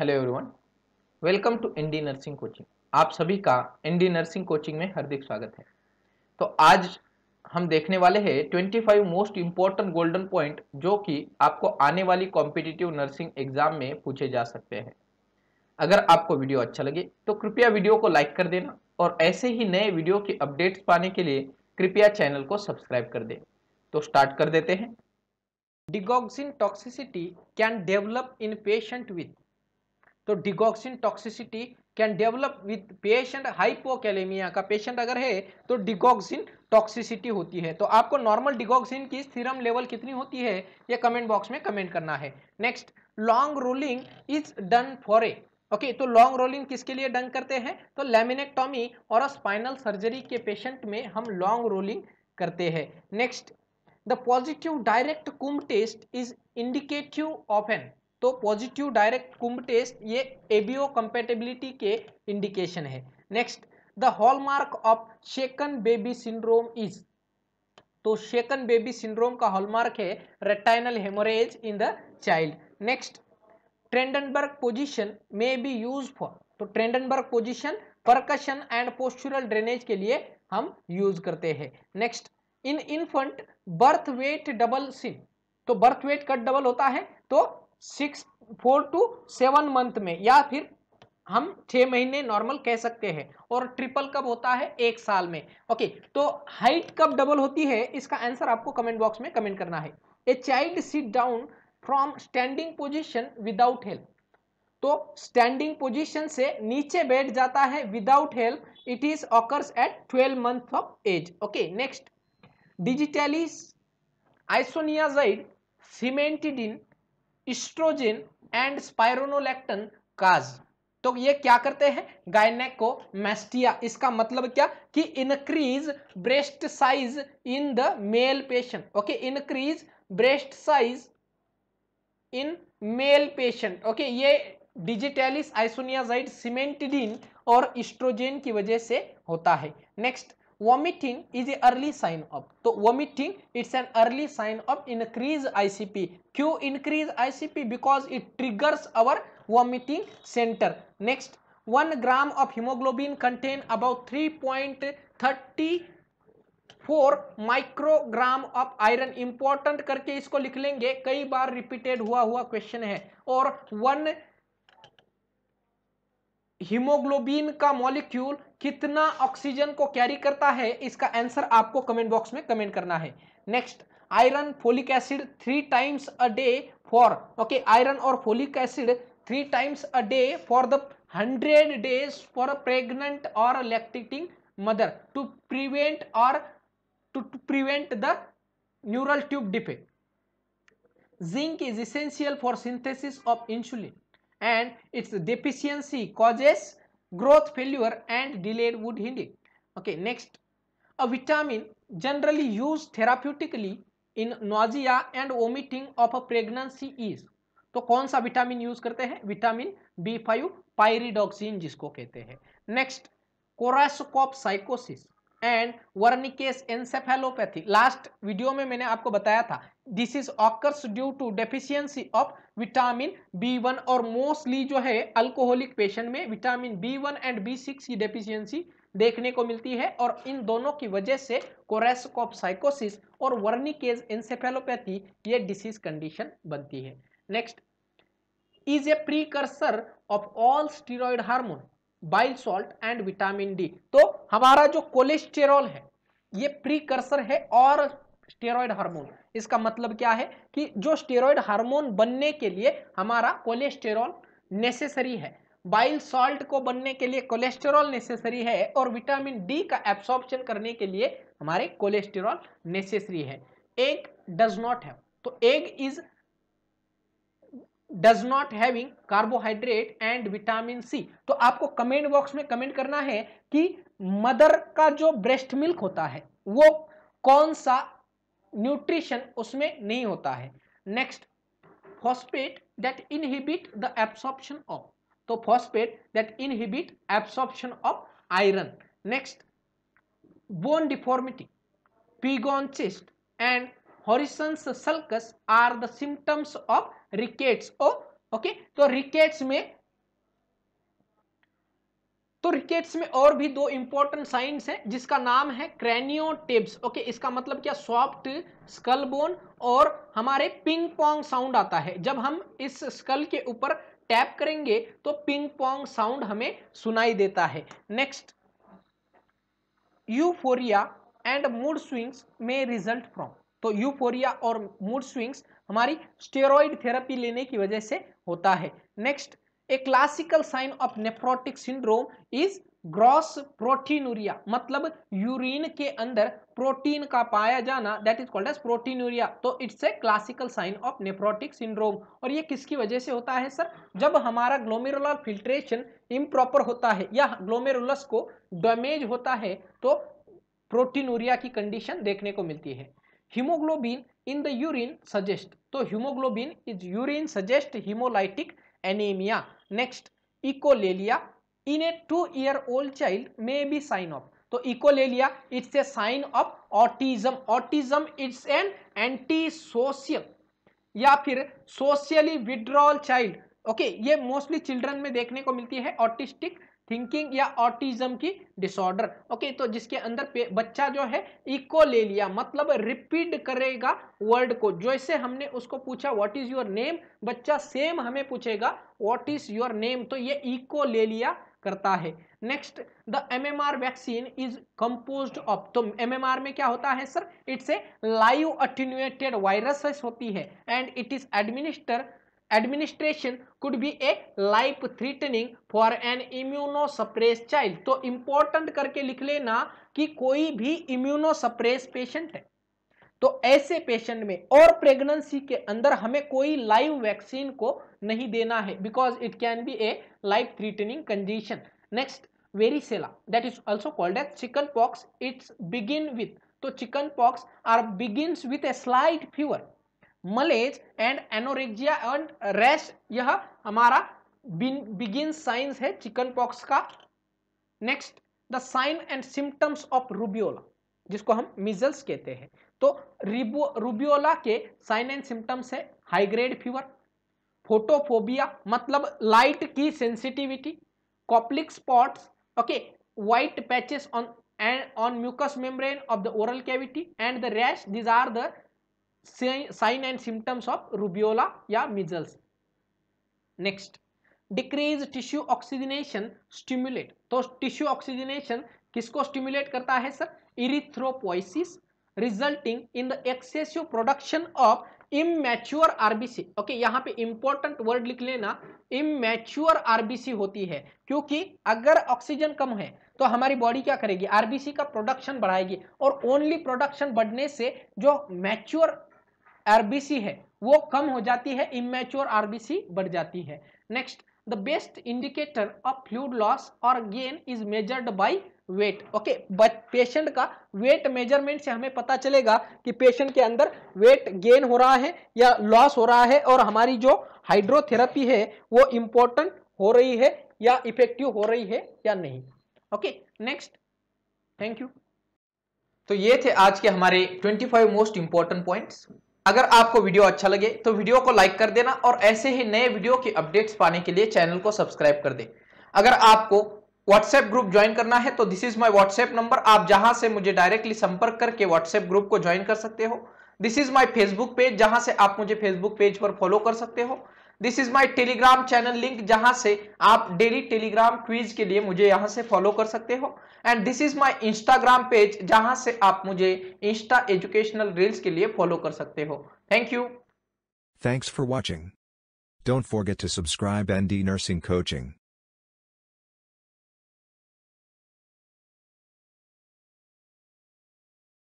Hello everyone welcome to ND nursing coaching आप सभी का एनडी नर्सिंग कोचिंग में हार्दिक स्वागत है तो आज हम देखने वाले हैं 25 मोस्ट इंपॉर्टेंट गोल्डन पॉइंट जो कि आपको आने वाली कॉम्पिटिटिव नर्सिंग एग्जाम में पूछे जा सकते हैं अगर आपको वीडियो अच्छा लगे तो कृपया वीडियो को लाइक कर देना और ऐसे ही नए वीडियो की अपडेट्स पाने के लिए कृपया चैनल को सब्सक्राइब कर दें तो स्टार्ट कर देते हैं digoxin toxicity can develop in patient with तो digoxin toxicity can develop with patient hypokalaemia का पेशेंट अगर है तो डिगोक्सिन टॉक्सिसिटी होती है तो आपको नॉर्मल डिगोक्सिन की सीरम लेवल कितनी होती है ये कमेंट बॉक्स में कमेंट करना है next long rolling is done for a okay तो लॉन्ग रोलिंग किसके लिए डन करते हैं तो लेमिनेक्टॉमी और स्पाइनल सर्जरी के पेशेंट में हम लॉन्ग रोलिंग करते हैं next the positive direct Coombs test is indicative of an तो पॉजिटिव डायरेक्ट कुंभ टेस्ट ये एबीओ कंपेटेबिलिटी के इंडिकेशन है next the hallmark of shaken baby syndrome is तो शेकन बेबी सिंड्रोम का हॉलमार्क है retinal haemorrhage in the child next Trendelenburg position may be use for तो Trendelenburg position percussion and postural drainage के लिए हम use करते हैं next in infant birth wait double in तो बर्थ वेट कट डबल होता है तो six four two seven month में या फिर हम छः महीने नॉर्मल कह सकते हैं और ट्रिपल कब होता है एक साल में ओके तो हाइट कब डबल होती है इसका आंसर आपको कमेंट बॉक्स में कमेंट करना है a child sit down from standing position without help तो स्टैंडिंग पोजिशन से नीचे बैठ जाता है without help it is occurs at twelve month of age okay next digitalis isoniazid cimetidine in oestrogen and spironolactone cause तो ये क्या करते हैं मैस्टिया इसका मतलब क्या कि increase breast size in the male patient okay increase breast size in male patient okay ये डिजिटेलिस आइसोनियाजाइड सीमेंटिडीन और इस्ट्रोजेन की वजह से होता है next vomiting is a early sign of so vomiting it's an early sign of increase ICP q increase ICP because it triggers our vomiting center next 1 gram of hemoglobin contain about 3.34 microgram of iron important karke isko likh lenge kai bar repeated hua hua question hai aur one haemoglobin का molecule कितना oxygen को carry करता है इसका answer आपको comment box में comment करना है next iron folic acid three times a day for okay iron और folic acid three times a day for the hundred days for a pregnant और लैक्टेटिंग मदर टू प्रिवेंट और to prevent the neural tube defect zinc is essential for synthesis of insulin and its deficiency causes growth failure and delayed wood healing. Okay, next, a vitamin generally used therapeutically in nausea and vomiting of a pregnancy is तो कौन सा vitamin use करते हैं vitamin B five pyridoxine जिसको कहते हैं next Korsakoff साइकोसिस and Wernicke's encephalopathy last video में मैंने आपको बताया था this is occurs due to deficiency of vitamin B one और मोस्टली जो है अल्कोहलिक पेशेंट में vitamin B one and B six की डेफिशियंसी देखने को मिलती है और इन दोनों की वजह से कोरेस्कोप साइकोसिस और वर्निकेज इंसेफेलोपैथी ये डिसीज कंडीशन बनती है next is a precursor of all steroid hormone bile salt and vitamin D तो हमारा जो कोलेस्टेरॉल है ये प्रीकर्सर है और स्टेरॉयड हार्मोन इसका मतलब क्या है कि जो स्टेरॉयड हार्मोन बनने के लिए हमारा कोलेस्टेरॉल नेसेसरी है बाइल सॉल्ट को बनने के लिए कोलेस्टेरॉल नेसेसरी है और विटामिन डी का एब्सॉर्प्शन करने के लिए हमारे कोलेस्टेरॉल नेसेसरी है एग डज नॉट है तो egg is does not having carbohydrate and vitamin C तो आपको कमेंट बॉक्स में कमेंट करना है कि मदर का जो ब्रेस्ट मिल्क होता है वो कौन सा न्यूट्रिशन उसमें नहीं होता है next phosphate that inhibit the absorption of तो phosphate that inhibit absorption of iron next bone deformity pigeon chest and Harrison's sulcus are the symptoms of rickets oh okay तो रिकेट्स में तो रिकेट्स में और भी दो इंपॉर्टेंट साइंस हैं जिसका नाम है क्रेनियो टिप्स ओके इसका मतलब क्या सॉफ्ट स्कल बोन और हमारे पिंग पोंग साउंड आता है जब हम इस स्कल के ऊपर टैप करेंगे तो पिंग पोंग साउंड हमें सुनाई देता है next euphoria and mood swings may result from तो यूफोरिया और मूड स्विंग्स हमारी स्टेरॉइड थेरेपी लेने की वजह से होता है next a classical sign of nephrotic syndrome is gross urea मतलब यूरिन के अंदर प्रोटीन का पाया जाना that is called as urea तो it's a classical sign of nephrotic syndrome और ये किसकी वजह से होता है सर जब हमारा ग्लोमेरुलर फिल्ट्रेशन इम्प्रॉपर होता है या ग्लोमेरुलस को डैमेज होता है तो यूरिया की कंडीशन देखने को मिलती है haemoglobin in the urine suggest तो haemoglobin is urine suggest haemolytic anaemia next echolalia in a two year old child may be sign of तो echolalia it's a sign of autism autism it's an anti social या फिर socially withdrawal child okay ये mostly children में देखने को मिलती है autistic thinking या ऑटिज्म की डिसऑर्डर ओके तो जिसके अंदर बच्चा जो है इको ले लिया मतलब रिपीट करेगा वर्ड को जैसे हमने उसको पूछा व्हाट इज योर नेम बच्चा सेम हमें पूछेगा व्हाट इज योर नेम तो ये इको ले लिया करता है next the M M R vaccine is compose of तो एम एम आर में क्या होता है sir it's a live attenuated virus होती है and it is administer administration could be a life threatening for an immunosuppress child तो important करके लिख लेना कि कोई भी इम्यूनोसप्रेस पेशेंट है तो ऐसे पेशेंट में और प्रेगनेंसी के अंदर हमें कोई लाइव वैक्सीन को नहीं देना है because it can be a life threatening condition next varicella that is also called as chicken pox it's begin with तो chicken pox are begin with a slight fever malaise and anorexia and rash यह हमारा begin signs है chicken pox का next the sign and symptoms of rubeola जिसको हम measles कहते हैं तो रूबियोला के साइन एंड सिम्टम्स है हाई ग्रेड फीवर फोटोफोबिया मतलब लाइट की sensitivity Koplik spots okay white patches on and on mucous membrane of the oral cavity and the rash these are the sign and symptoms of rubeola या measles next decrease tissue oxygenation stimulate तो tissue oxygenation किसको stimulate करता है sir erythropoiesis resulting in the excessive production of immature RBC okay यहाँ पे important word लिख लेना immature RBC होती है क्योंकि अगर ऑक्सीजन कम है तो हमारी बॉडी क्या करेगी आरबीसी का प्रोडक्शन बढ़ाएगी और ओनली प्रोडक्शन बढ़ने से जो मैच्योर आरबीसी है वो कम हो जाती है इमेच्योर आरबीसी बढ़ जाती है next the best indicator of fluid loss और gain is measured by weight okay but patient का वेट मेजरमेंट से हमें पता चलेगा कि पेशेंट के अंदर वेट गेन हो रहा है या लॉस हो रहा है और हमारी जो हाइड्रोथेरेपी है वो इंपॉर्टेंट हो रही है या इफेक्टिव हो रही है या नहीं ओके नेक्स्ट थैंक यू तो ये थे आज के हमारे 25 मोस्ट इंपॉर्टेंट पॉइंट्स अगर आपको वीडियो अच्छा लगे तो वीडियो को लाइक कर देना और ऐसे ही नए वीडियो के अपडेट्स पाने के लिए चैनल को सब्सक्राइब कर दे अगर आपको व्हाट्सएप ग्रुप ज्वाइन करना है तो this is my WhatsApp number आप जहां से मुझे डायरेक्टली संपर्क करके व्हाट्सएप ग्रुप को ज्वाइन कर सकते हो this is my Facebook page जहां से आप मुझे फेसबुक पेज पर फॉलो कर सकते हो this is my Telegram channel link जहां से आप डेली टेलीग्राम क्विज के लिए मुझे यहां से फॉलो कर सकते हो and this is my Instagram page जहां से आप मुझे इंस्टा एजुकेशनल रील्स के लिए फॉलो कर सकते हो thank you thanks for watching don't forget to subscribe and the nursing coaching